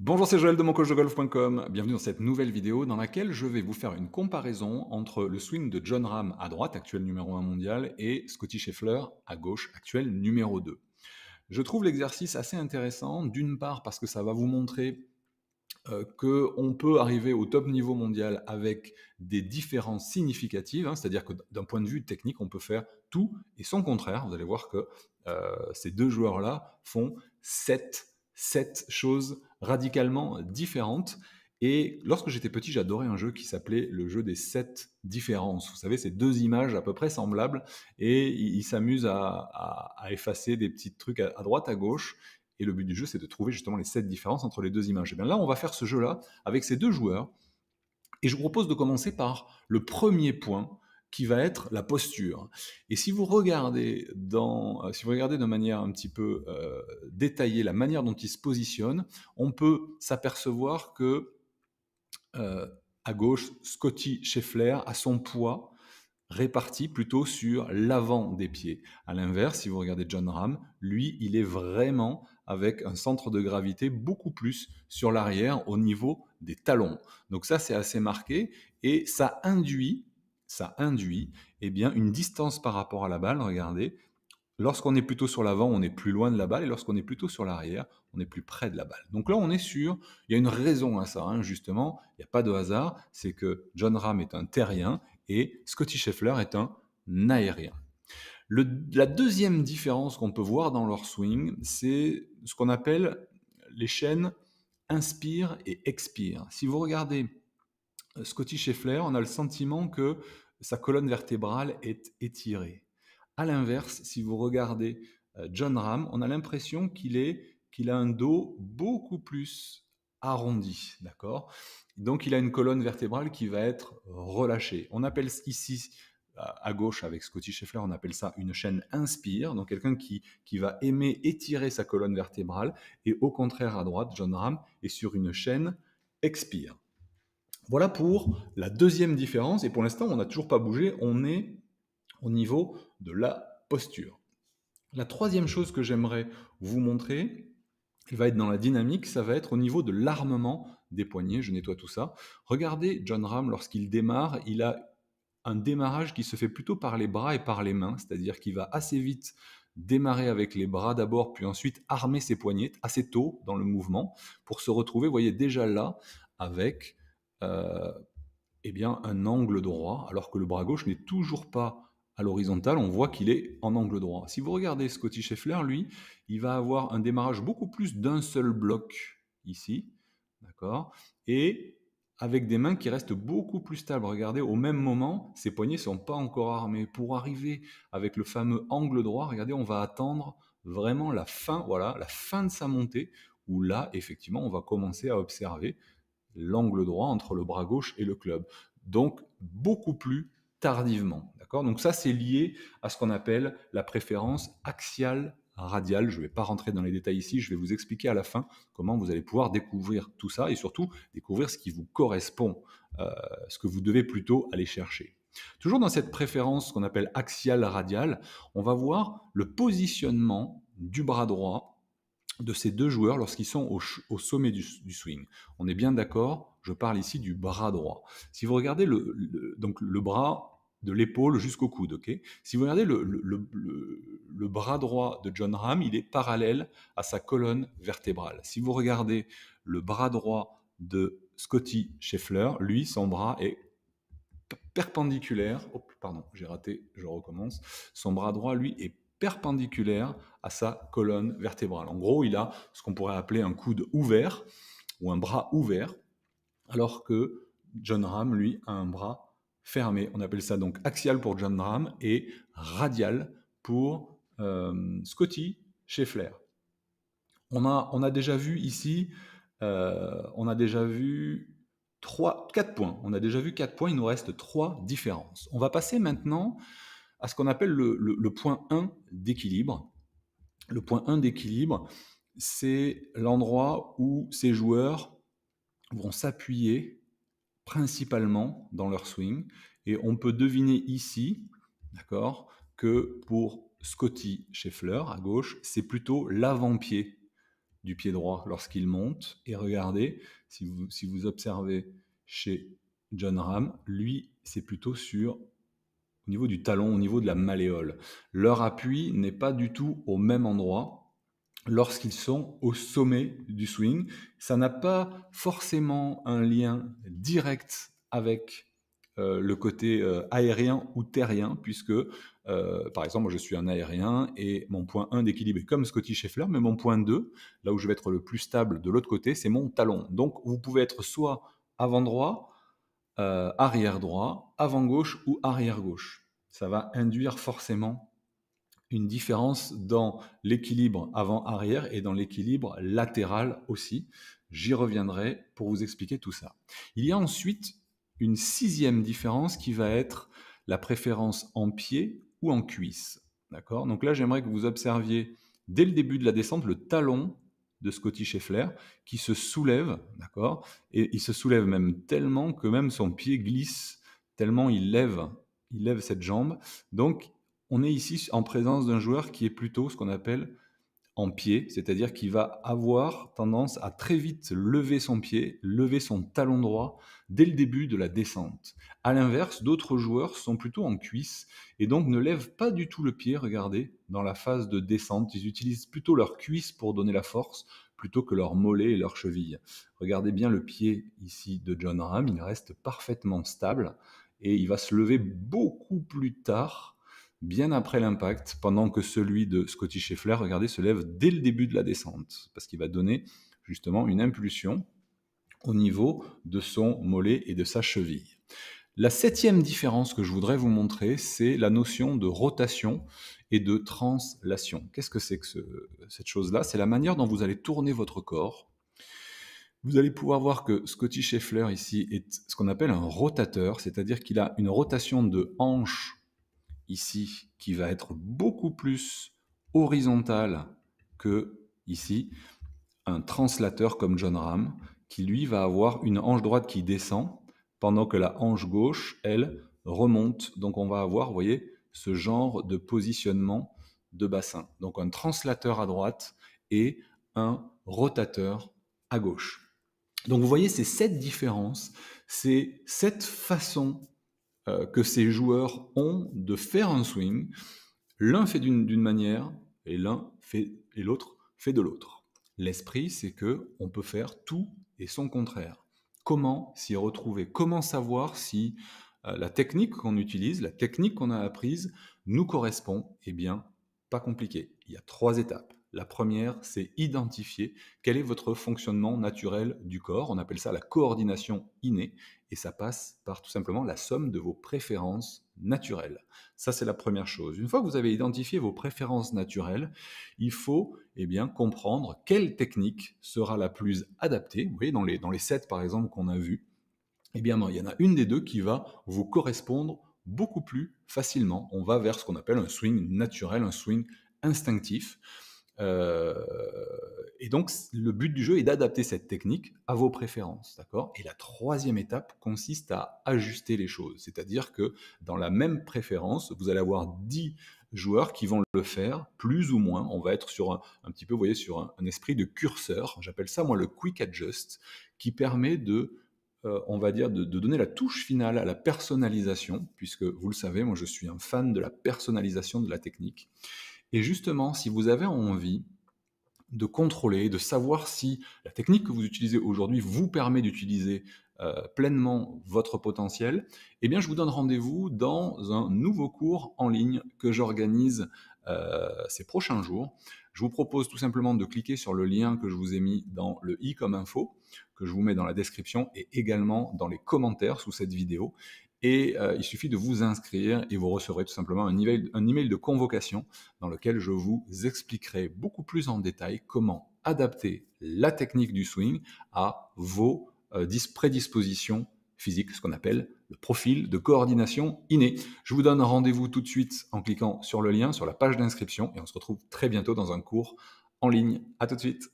Bonjour, c'est Joël de moncoche-de-golf.com, Bienvenue dans cette nouvelle vidéo dans laquelle je vais vous faire une comparaison entre le swing de John Ram à droite, actuel numéro 1 mondial, et Scotty Scheffler à gauche, actuel numéro 2. Je trouve l'exercice assez intéressant, d'une part parce que ça va vous montrer euh, qu'on peut arriver au top niveau mondial avec des différences significatives, hein, c'est-à-dire que d'un point de vue technique, on peut faire tout et son contraire. Vous allez voir que euh, ces deux joueurs-là font 7 sept choses radicalement différentes. Et lorsque j'étais petit, j'adorais un jeu qui s'appelait le jeu des sept différences. Vous savez, ces deux images à peu près semblables et ils s'amusent à, effacer des petits trucs à, droite, à gauche. Et le but du jeu, c'est de trouver justement les sept différences entre les deux images. Et eh bien là, on va faire ce jeu-là avec ces deux joueurs. Et je vous propose de commencer par le premier point qui va être la posture. Et si vous regardez, dans, euh, si vous regardez de manière un petit peu euh, détaillée la manière dont il se positionne, on peut s'apercevoir que euh, à gauche, Scotty Scheffler a son poids réparti plutôt sur l'avant des pieds. À l'inverse, si vous regardez John Ram, lui, il est vraiment avec un centre de gravité beaucoup plus sur l'arrière au niveau des talons. Donc ça, c'est assez marqué et ça induit ça induit eh bien, une distance par rapport à la balle. Regardez, lorsqu'on est plutôt sur l'avant, on est plus loin de la balle, et lorsqu'on est plutôt sur l'arrière, on est plus près de la balle. Donc là, on est sûr, il y a une raison à ça, hein, justement, il n'y a pas de hasard, c'est que John Ram est un terrien et Scotty Scheffler est un aérien. la deuxième différence qu'on peut voir dans leur swing, c'est ce qu'on appelle les chaînes inspire et expire. Si vous regardez Scotty Scheffler, on a le sentiment que sa colonne vertébrale est étirée. À l'inverse, si vous regardez euh, John Ram, on a l'impression qu'il qu'il a un dos beaucoup plus arrondi, d'accord Donc il a une colonne vertébrale qui va être relâchée. On appelle ici à gauche avec Scotty Scheffler, on appelle ça une chaîne inspire, donc quelqu'un qui, qui va aimer étirer sa colonne vertébrale, et au contraire à droite, John Ram est sur une chaîne expire. Voilà pour la deuxième différence, et pour l'instant, on n'a toujours pas bougé, on est au niveau de la posture. La troisième chose que j'aimerais vous montrer, elle va être dans la dynamique, ça va être au niveau de l'armement des poignets, je nettoie tout ça. Regardez John Ram lorsqu'il démarre, il a un démarrage qui se fait plutôt par les bras et par les mains, c'est-à-dire qu'il va assez vite démarrer avec les bras d'abord, puis ensuite armer ses poignets assez tôt dans le mouvement, pour se retrouver, vous voyez, déjà là, avec euh, eh bien, un angle droit, alors que le bras gauche n'est toujours pas à l'horizontale, on voit qu'il est en angle droit. Si vous regardez Scotty Scheffler, lui, il va avoir un démarrage beaucoup plus d'un seul bloc ici, d'accord Et avec des mains qui restent beaucoup plus stables. Regardez, au même moment, ses poignets ne sont pas encore armés. Pour arriver avec le fameux angle droit, regardez, on va attendre vraiment la fin, voilà, la fin de sa montée, où là, effectivement, on va commencer à observer l'angle droit entre le bras gauche et le club. Donc beaucoup plus tardivement. D'accord Donc ça, c'est lié à ce qu'on appelle la préférence axiale radiale. Je ne vais pas rentrer dans les détails ici, je vais vous expliquer à la fin comment vous allez pouvoir découvrir tout ça et surtout découvrir ce qui vous correspond, euh, ce que vous devez plutôt aller chercher. Toujours dans cette préférence qu'on appelle axiale radiale, on va voir le positionnement du bras droit de ces deux joueurs lorsqu'ils sont au, sommet du, swing. On est bien d'accord, je parle ici du bras droit. Si vous regardez le, donc le bras de l'épaule jusqu'au coude, ok Si vous regardez le, bras droit de John Ram, il est parallèle à sa colonne vertébrale. Si vous regardez le bras droit de Scotty Scheffler, lui, son bras est perpendiculaire. pardon, j'ai raté, je recommence. Son bras droit, lui, est perpendiculaire à sa colonne vertébrale. En gros, il a ce qu'on pourrait appeler un coude ouvert ou un bras ouvert, alors que John Ram, lui, a un bras fermé. On appelle ça donc axial pour John Ram et radial pour euh, Scotty chez On a, on a déjà vu ici, euh, on a déjà vu 4 points. On a déjà vu 4 points, il nous reste 3 différences. On va passer maintenant à ce qu'on appelle le, point 1 d'équilibre. Le point 1 d'équilibre, c'est l'endroit où ces joueurs vont s'appuyer principalement dans leur swing. Et on peut deviner ici, d'accord, que pour Scotty Scheffler, à gauche, c'est plutôt l'avant-pied du pied droit lorsqu'il monte. Et regardez, si vous, si vous observez chez John Ram, lui, c'est plutôt sur au niveau du talon, au niveau de la malléole. Leur appui n'est pas du tout au même endroit lorsqu'ils sont au sommet du swing. Ça n'a pas forcément un lien direct avec euh, le côté euh, aérien ou terrien, puisque, euh, par exemple, je suis un aérien et mon point 1 d'équilibre est comme Scotty Scheffler, mais mon point 2, là où je vais être le plus stable de l'autre côté, c'est mon talon. Donc vous pouvez être soit avant droit, euh, arrière droit, avant gauche ou arrière gauche. Ça va induire forcément une différence dans l'équilibre avant-arrière et dans l'équilibre latéral aussi. J'y reviendrai pour vous expliquer tout ça. Il y a ensuite une sixième différence qui va être la préférence en pied ou en cuisse. D'accord Donc là, j'aimerais que vous observiez dès le début de la descente le talon de Scotty Scheffler qui se soulève, d'accord Et il se soulève même tellement que même son pied glisse, tellement il lève, il lève cette jambe. Donc, on est ici en présence d'un joueur qui est plutôt ce qu'on appelle en pied, c'est-à-dire qu'il va avoir tendance à très vite lever son pied, lever son talon droit dès le début de la descente. À l'inverse, d'autres joueurs sont plutôt en cuisse et donc ne lèvent pas du tout le pied, regardez, dans la phase de descente, ils utilisent plutôt leur cuisse pour donner la force plutôt que leur mollet et leur cheville. Regardez bien le pied ici de John Ram, il reste parfaitement stable et il va se lever beaucoup plus tard bien après l'impact, pendant que celui de Scotty Sheffler, regardez, se lève dès le début de la descente, parce qu'il va donner justement une impulsion au niveau de son mollet et de sa cheville. La septième différence que je voudrais vous montrer, c'est la notion de rotation et de translation. Qu'est-ce que c'est que cette chose-là C'est la manière dont vous allez tourner votre corps. Vous allez pouvoir voir que Scotty Scheffler ici est ce qu'on appelle un rotateur, c'est-à-dire qu'il a une rotation de hanche ici qui va être beaucoup plus horizontal que ici un translateur comme John Ram qui lui va avoir une hanche droite qui descend pendant que la hanche gauche, elle, remonte. Donc on va avoir, vous voyez, ce genre de positionnement de bassin. Donc un translateur à droite et un rotateur à gauche. Donc vous voyez, c'est cette différence, c'est cette façon euh, que ces joueurs ont de faire un swing. L'un fait d'une manière et l'un fait et l'autre fait de l'autre. L'esprit, c'est que on peut faire tout et son contraire. Comment s'y retrouver Comment savoir si euh, la technique qu'on utilise, la technique qu'on a apprise, nous correspond Eh bien, pas compliqué. Il y a trois étapes. La première, c'est identifier quel est votre fonctionnement naturel du corps. On appelle ça la coordination innée. Et ça passe par tout simplement la somme de vos préférences naturelles. Ça, c'est la première chose. Une fois que vous avez identifié vos préférences naturelles, il faut eh bien, comprendre quelle technique sera la plus adaptée. Vous voyez, dans les, dans les par exemple, qu'on a vus, eh bien, il y en a une des deux qui va vous correspondre beaucoup plus facilement. On va vers ce qu'on appelle un swing naturel, un swing instinctif. Euh, et donc, le but du jeu est d'adapter cette technique à vos préférences, d'accord Et la troisième étape consiste à ajuster les choses, c'est-à-dire que dans la même préférence, vous allez avoir 10 joueurs qui vont le faire, plus ou moins. On va être sur un, petit peu, vous voyez, sur un, esprit de curseur. J'appelle ça, moi, le quick adjust, qui permet de, euh, on va dire, de, de, donner la touche finale à la personnalisation, puisque vous le savez, moi, je suis un fan de la personnalisation de la technique. Et justement, si vous avez envie de contrôler, de savoir si la technique que vous utilisez aujourd'hui vous permet d'utiliser euh, pleinement votre potentiel, eh bien je vous donne rendez-vous dans un nouveau cours en ligne que j'organise euh, ces prochains jours. Je vous propose tout simplement de cliquer sur le lien que je vous ai mis dans le i comme info, que je vous mets dans la description et également dans les commentaires sous cette vidéo et euh, il suffit de vous inscrire et vous recevrez tout simplement un email, un de convocation dans lequel je vous expliquerai beaucoup plus en détail comment adapter la technique du swing à vos euh, prédispositions physiques, ce qu'on appelle le profil de coordination inné. Je vous donne rendez-vous tout de suite en cliquant sur le lien sur la page d'inscription et on se retrouve très bientôt dans un cours en ligne. A tout de suite.